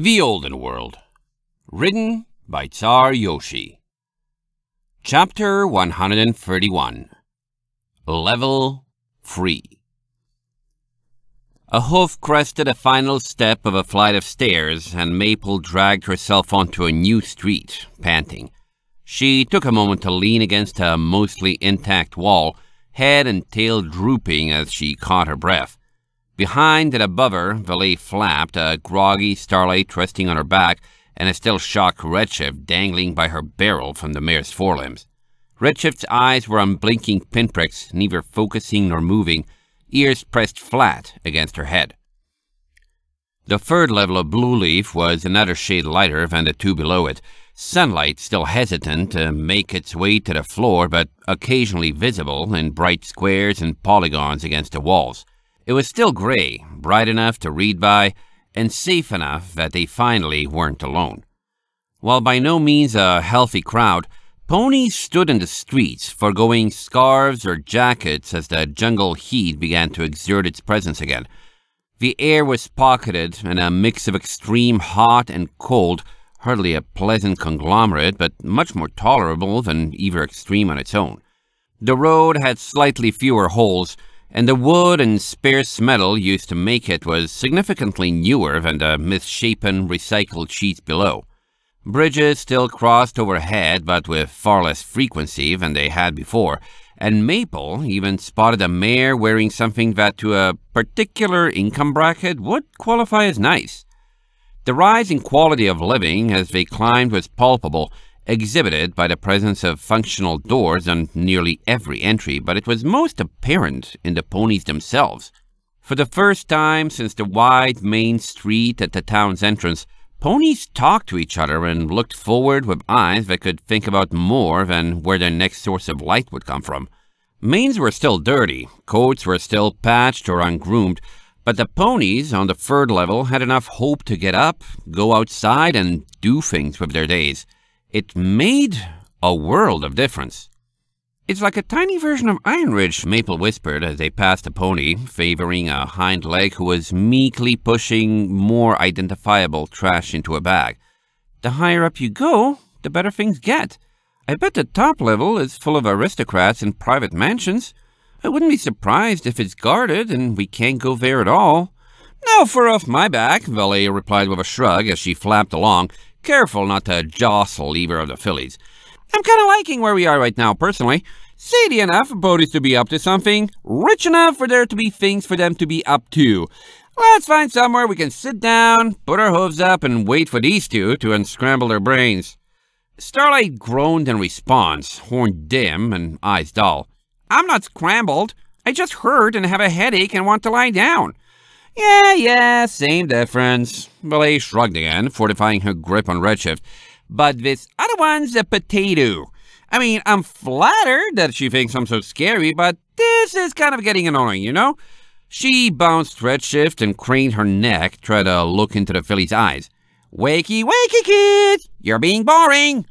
The Olden World Written by Tsar Yoshi Chapter 131 Level 3 A hoof crested a final step of a flight of stairs, and Maple dragged herself onto a new street, panting. She took a moment to lean against a mostly intact wall, head and tail drooping as she caught her breath. Behind and above her, Valet flapped, a groggy starlight resting on her back, and a still shocked Redshift dangling by her barrel from the mare's forelimbs. Redshift's eyes were unblinking pinpricks, neither focusing nor moving, ears pressed flat against her head. The third level of blue leaf was another shade lighter than the two below it, sunlight still hesitant to make its way to the floor but occasionally visible in bright squares and polygons against the walls. It was still gray, bright enough to read by, and safe enough that they finally weren't alone. While by no means a healthy crowd, ponies stood in the streets, foregoing scarves or jackets as the jungle heat began to exert its presence again. The air was pocketed in a mix of extreme hot and cold, hardly a pleasant conglomerate, but much more tolerable than either extreme on its own. The road had slightly fewer holes, and the wood and sparse metal used to make it was significantly newer than the misshapen recycled sheets below. Bridges still crossed overhead, but with far less frequency than they had before, and Maple even spotted a mare wearing something that to a particular income bracket would qualify as nice. The rise in quality of living as they climbed was palpable, exhibited by the presence of functional doors on nearly every entry, but it was most apparent in the ponies themselves. For the first time since the wide main street at the town's entrance, ponies talked to each other and looked forward with eyes that could think about more than where their next source of light would come from. Manes were still dirty, coats were still patched or ungroomed, but the ponies on the third level had enough hope to get up, go outside, and do things with their days. It made a world of difference. It's like a tiny version of Iron Ridge, Maple whispered as they passed a pony, favoring a hind leg who was meekly pushing more identifiable trash into a bag. The higher up you go, the better things get. I bet the top level is full of aristocrats in private mansions. I wouldn't be surprised if it's guarded and we can't go there at all. Now for off my back, Valet replied with a shrug as she flapped along careful not to jostle either of the fillies. I'm kind of liking where we are right now, personally. City enough for ponies to be up to something, rich enough for there to be things for them to be up to. Let's find somewhere we can sit down, put our hooves up, and wait for these two to unscramble their brains. Starlight groaned in response, horn dim and eyes dull. I'm not scrambled. I just hurt and have a headache and want to lie down. Yeah, yeah, same difference. Billy shrugged again, fortifying her grip on Redshift. But this other one's a potato. I mean, I'm flattered that she thinks I'm so scary, but this is kind of getting annoying, you know? She bounced Redshift and craned her neck, trying to look into the filly's eyes. Wakey, wakey, kid! You're being boring!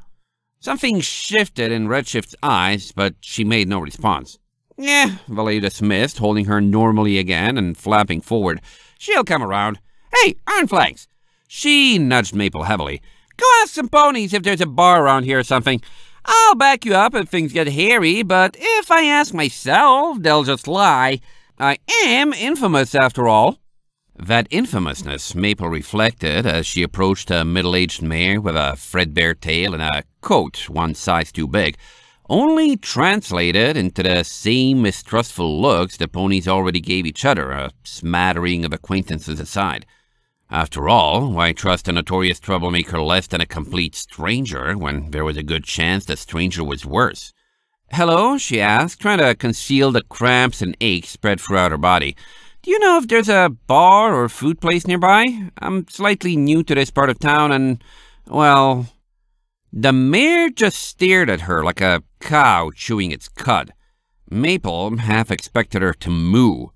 Something shifted in Redshift's eyes, but she made no response. Eh, Valet dismissed, holding her normally again and flapping forward. She'll come around. Hey, Iron Flags! She nudged Maple heavily. Go ask some ponies if there's a bar around here or something. I'll back you up if things get hairy, but if I ask myself, they'll just lie. I am infamous after all. That infamousness, Maple reflected as she approached a middle-aged mare with a threadbare tail and a coat one size too big only translated into the same mistrustful looks the ponies already gave each other, a smattering of acquaintances aside. After all, why trust a notorious troublemaker less than a complete stranger when there was a good chance the stranger was worse? Hello, she asked, trying to conceal the cramps and aches spread throughout her body. Do you know if there's a bar or food place nearby? I'm slightly new to this part of town and, well... The mayor just stared at her like a cow chewing its cud. Maple half expected her to moo.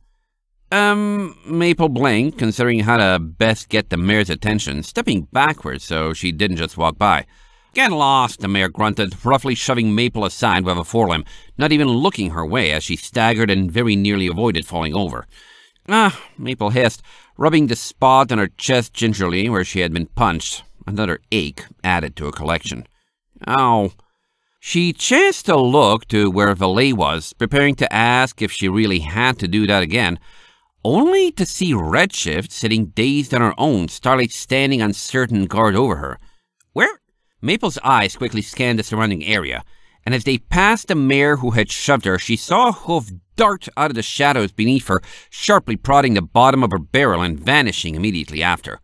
Um, Maple blinked, considering how to best get the mare's attention, stepping backwards so she didn't just walk by. Get lost, the mare grunted, roughly shoving Maple aside with a forelimb, not even looking her way as she staggered and very nearly avoided falling over. Ah, Maple hissed, rubbing the spot on her chest gingerly where she had been punched. Another ache added to her collection. Ow. She chanced to look to where Valet was, preparing to ask if she really had to do that again, only to see Redshift sitting dazed on her own, Starlight standing uncertain guard over her. Where? Maple's eyes quickly scanned the surrounding area, and as they passed the mare who had shoved her, she saw a hoof dart out of the shadows beneath her, sharply prodding the bottom of her barrel and vanishing immediately after.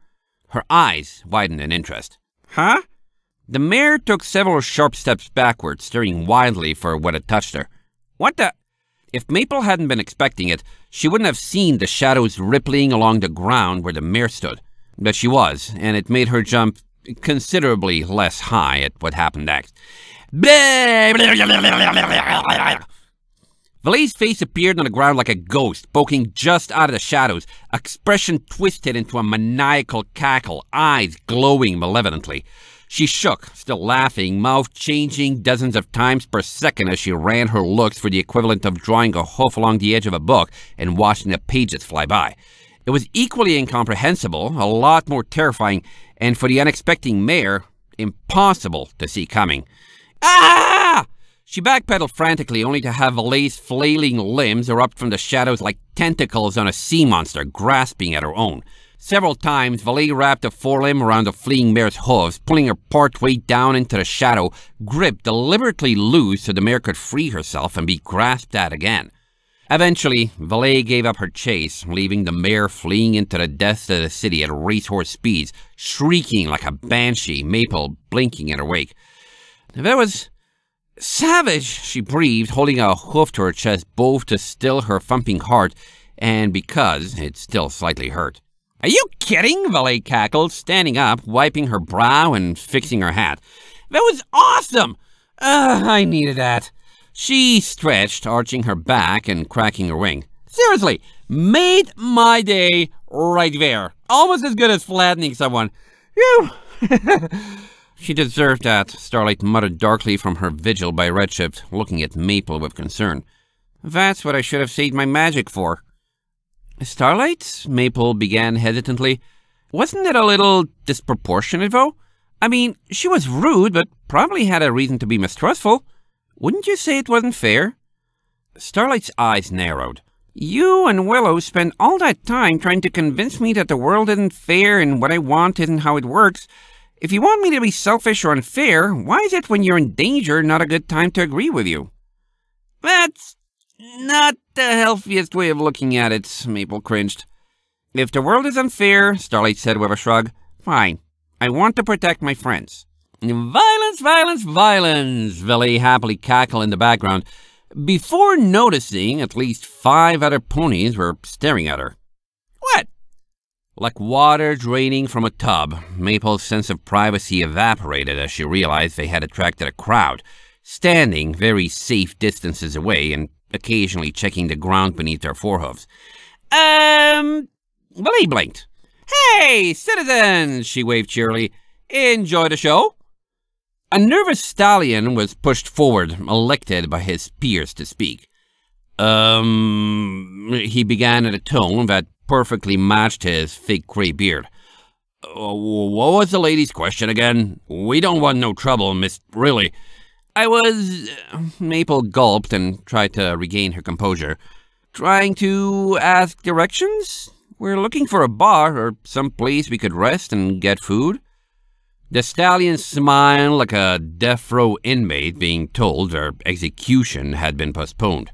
Her eyes widened in interest. Huh? The mare took several sharp steps backward, staring wildly for what had touched her. What the? If Maple hadn't been expecting it, she wouldn't have seen the shadows rippling along the ground where the mare stood. But she was, and it made her jump considerably less high at what happened next. Valet's face appeared on the ground like a ghost, poking just out of the shadows, expression twisted into a maniacal cackle, eyes glowing malevolently. She shook, still laughing, mouth changing dozens of times per second as she ran her looks for the equivalent of drawing a hoof along the edge of a book and watching the pages fly by. It was equally incomprehensible, a lot more terrifying, and for the unexpected mayor, impossible to see coming. Ah! She backpedaled frantically, only to have Valet's flailing limbs erupt from the shadows like tentacles on a sea monster grasping at her own. Several times, Valet wrapped a forelimb around the fleeing mare's hooves, pulling her partway down into the shadow, gripped deliberately loose so the mare could free herself and be grasped at again. Eventually, Valet gave up her chase, leaving the mare fleeing into the depths of the city at racehorse speeds, shrieking like a banshee, Maple blinking in her wake. There was Savage, she breathed, holding a hoof to her chest, both to still her thumping heart and because it still slightly hurt. Are you kidding? Valet cackled, standing up, wiping her brow and fixing her hat. That was awesome! Ugh, I needed that. She stretched, arching her back and cracking her wing. Seriously, made my day right there. Almost as good as flattening someone. Phew! she deserved that, Starlight muttered darkly from her vigil by Redshift, looking at Maple with concern. That's what I should have saved my magic for. Starlight? Maple began hesitantly. Wasn't it a little disproportionate, though? I mean, she was rude, but probably had a reason to be mistrustful. Wouldn't you say it wasn't fair? Starlight's eyes narrowed. You and Willow spend all that time trying to convince me that the world isn't fair and what I want isn't how it works. If you want me to be selfish or unfair, why is it when you're in danger not a good time to agree with you? That's not the healthiest way of looking at it, Maple cringed. If the world is unfair, Starlight said with a shrug, fine. I want to protect my friends. Violence, violence, violence, Velly happily cackled in the background, before noticing at least five other ponies were staring at her. What? Like water draining from a tub, Maple's sense of privacy evaporated as she realized they had attracted a crowd, standing very safe distances away and occasionally checking the ground beneath their forehoofs. Um, well, he blinked. Hey, citizens, she waved cheerily. Enjoy the show? A nervous stallion was pushed forward, elected by his peers to speak. Um, he began in a tone that perfectly matched his thick gray beard. Uh, what was the lady's question again? We don't want no trouble, miss, really. I was. Uh, maple gulped and tried to regain her composure. Trying to ask directions? We're looking for a bar or some place we could rest and get food. The stallion smiled like a death row inmate being told their execution had been postponed.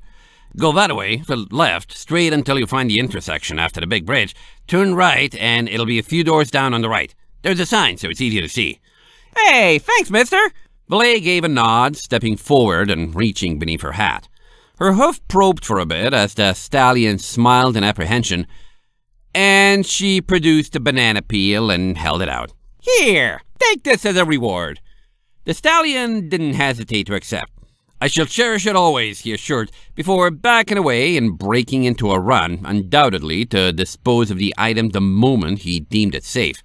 Go that way, to the left, straight until you find the intersection after the big bridge. Turn right, and it'll be a few doors down on the right. There's a sign, so it's easy to see. Hey, thanks, mister. Blay gave a nod, stepping forward and reaching beneath her hat. Her hoof probed for a bit as the stallion smiled in apprehension, and she produced a banana peel and held it out. Here, take this as a reward. The stallion didn't hesitate to accept. I shall cherish it always, he assured, before backing away and breaking into a run, undoubtedly to dispose of the item the moment he deemed it safe.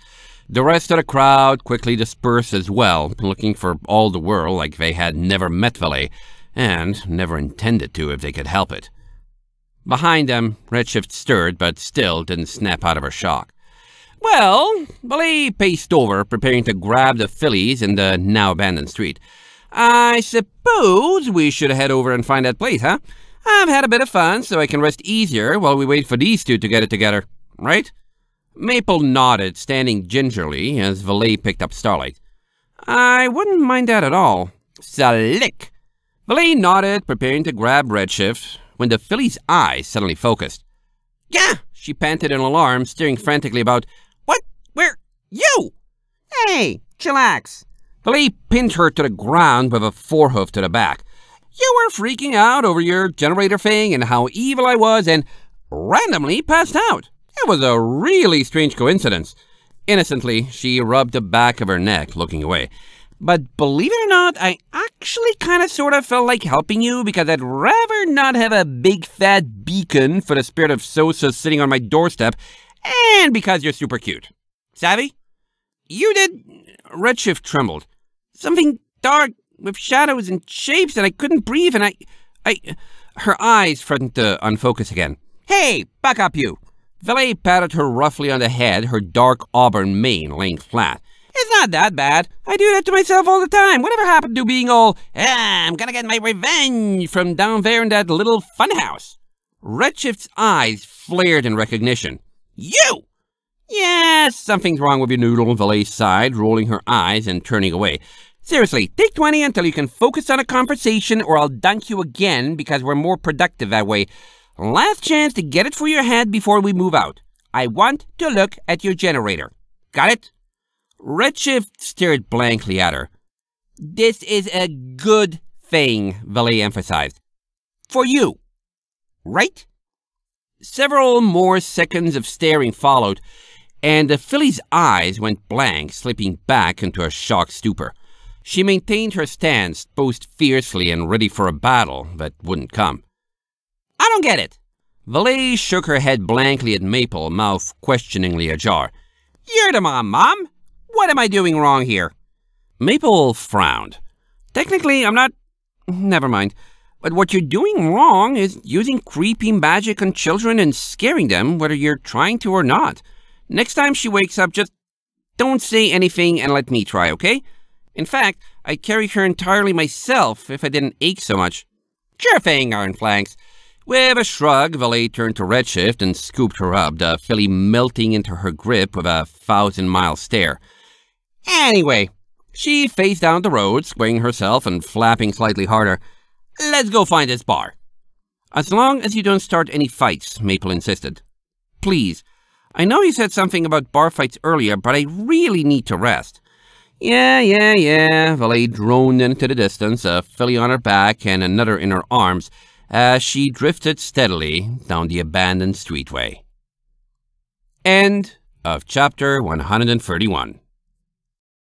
The rest of the crowd quickly dispersed as well, looking for all the world like they had never met Valet, and never intended to if they could help it. Behind them, Redshift stirred, but still didn't snap out of her shock. Well, Valet paced over, preparing to grab the fillies in the now-abandoned street. I suppose we should head over and find that place, huh? I've had a bit of fun, so I can rest easier while we wait for these two to get it together, right? Maple nodded, standing gingerly, as Valet picked up Starlight. I wouldn't mind that at all. Salik! Valet nodded, preparing to grab Redshift, when the filly's eyes suddenly focused. Yeah! She panted in alarm, staring frantically about. What? Where? You? Hey, chillax. Valet pinned her to the ground with a forehoof to the back. You were freaking out over your generator thing and how evil I was and randomly passed out. It was a really strange coincidence. Innocently, she rubbed the back of her neck, looking away. But believe it or not, I actually kind of sort of felt like helping you because I'd rather not have a big fat beacon for the spirit of Sosa sitting on my doorstep and because you're super cute. Savvy? You did... Redshift trembled. Something dark with shadows and shapes and I couldn't breathe and I... I... Her eyes threatened to unfocus again. Hey, back up you! Valet patted her roughly on the head, her dark auburn mane laying flat. It's not that bad. I do that to myself all the time. Whatever happened to being all, ah, I'm gonna get my revenge from down there in that little funhouse? Redshift's eyes flared in recognition. You! Yes, something's wrong with your noodle, Valet sighed, rolling her eyes and turning away. Seriously, take 20 until you can focus on a conversation or I'll dunk you again because we're more productive that way. Last chance to get it for your head before we move out. I want to look at your generator. Got it? Redshift stared blankly at her. This is a good thing, Valet emphasized. For you. Right? Several more seconds of staring followed, and the filly's eyes went blank, slipping back into a shocked stupor. She maintained her stance, posed fiercely and ready for a battle that wouldn't come. I don't get it. Valet shook her head blankly at Maple, mouth questioningly ajar. You're the mom, Mom. What am I doing wrong here? Maple frowned. Technically, I'm not... Never mind. But what you're doing wrong is using creepy magic on children and scaring them, whether you're trying to or not. Next time she wakes up, just don't say anything and let me try, okay? In fact, I'd carry her entirely myself if I didn't ache so much. Sure thing, Iron Flanks. With a shrug, Valet turned to Redshift and scooped her up, the filly melting into her grip with a thousand-mile stare. Anyway, she faced down the road, swaying herself and flapping slightly harder. Let's go find this bar. As long as you don't start any fights, Maple insisted. Please. I know you said something about bar fights earlier, but I really need to rest. Yeah, yeah, yeah, Valet droned into the distance, a filly on her back and another in her arms, as she drifted steadily down the abandoned streetway. End of chapter 131.